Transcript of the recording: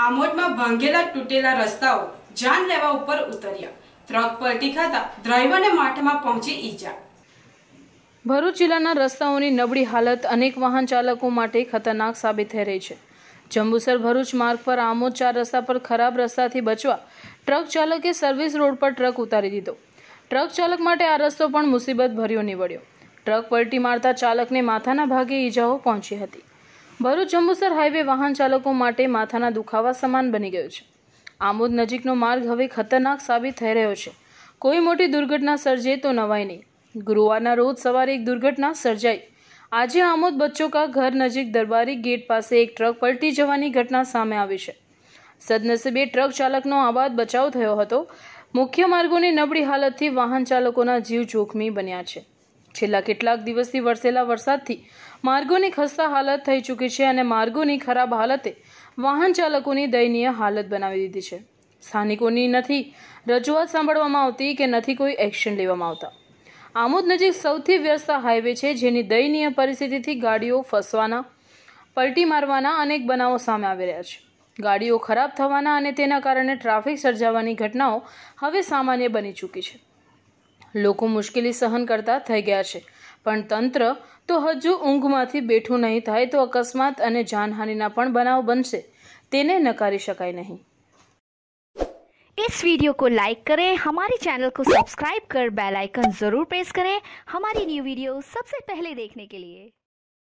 આમોદમાં ભાંગેલા તૂટેલા રસ્તાઓ જાન લેવા ઉપર ઉતર્યા ટ્રક પલટી ખાતા ડ્રાઈવરને માથામાં પહોંચી ઈજા ભરૂચ જિલ્લાના રસ્તાઓની નબળી હાલત અનેક વાહન ચાલકો માટે ખતરનાક સાબિત થઈ રહી છે જંબુસર ભરૂચ માર્ગ પર આમોદ ચાર રસ્તા પર ખરાબ રસ્તાથી બચવા ટ્રક ચાલકે સર્વિસ રોડ પર ટ્રક ઉતારી દીધો ટ્રક ચાલક માટે આ રસ્તો પણ મુસીબત ભર્યો નીવડ્યો ટ્રક પલટી મારતા ચાલકને માથાના ભાગે ઈજાઓ પહોંચી હતી ભરૂચ જંબુસર હાઈવે વાહન ચાલકો માટે માથાના દુખાવા સમાન બની ગયો છે આમોદ નજીકનો માર્ગ હવે ખતરનાક સાબિત થઈ રહ્યો છે કોઈ મોટી દુર્ઘટના સર્જે તો નવાય નહીં ગુરુવારના રોજ સવારે એક દુર્ઘટના સર્જાઈ આજે આમોદ બચ્ચો કા ઘર નજીક દરબારી ગેટ પાસે એક ટ્રક પલટી જવાની ઘટના સામે આવી છે સદનસીબે ટ્રક ચાલકનો આબાદ બચાવ થયો હતો મુખ્ય માર્ગોની નબળી હાલતથી વાહન ચાલકોના જીવ જોખમી બન્યા છે છેલ્લા કેટલાક દિવસથી વરસેલા વરસાદથી માર્ગોની ખસ્તા હાલત થઈ ચૂકી છે અને માર્ગોની ખરાબ હાલતે વાહન ચાલકોની દયનીય હાલત બનાવી દીધી છે સ્થાનિકોની નથી રજૂઆત સાંભળવામાં આવતી કે નથી કોઈ એક્શન લેવામાં આવતા આમોદ નજીક સૌથી વ્યસ્ત હાઈવે છે જેની દયનીય પરિસ્થિતિથી ગાડીઓ ફસવાના પલટી મારવાના અનેક બનાવો સામે આવી રહ્યા છે ગાડીઓ ખરાબ થવાના અને તેના કારણે ટ્રાફિક સર્જાવાની ઘટનાઓ હવે સામાન્ય બની ચૂકી છે લોકો મુશ્કેલી સહન કરતા થઈ ગયા છે પણ તંત્ર તો હજુ ઊંઘમાંથી બેઠું નહીં થાય તો અકસ્માત અને જાનહાનિના પણ બનાવ બનશે તેને નકારી શકાય નહીં इस वीडियो को लाइक करें हमारे चैनल को सब्सक्राइब कर बेल आइकन ज़रूर प्रेस करें हमारी न्यू वीडियो सबसे पहले देखने के लिए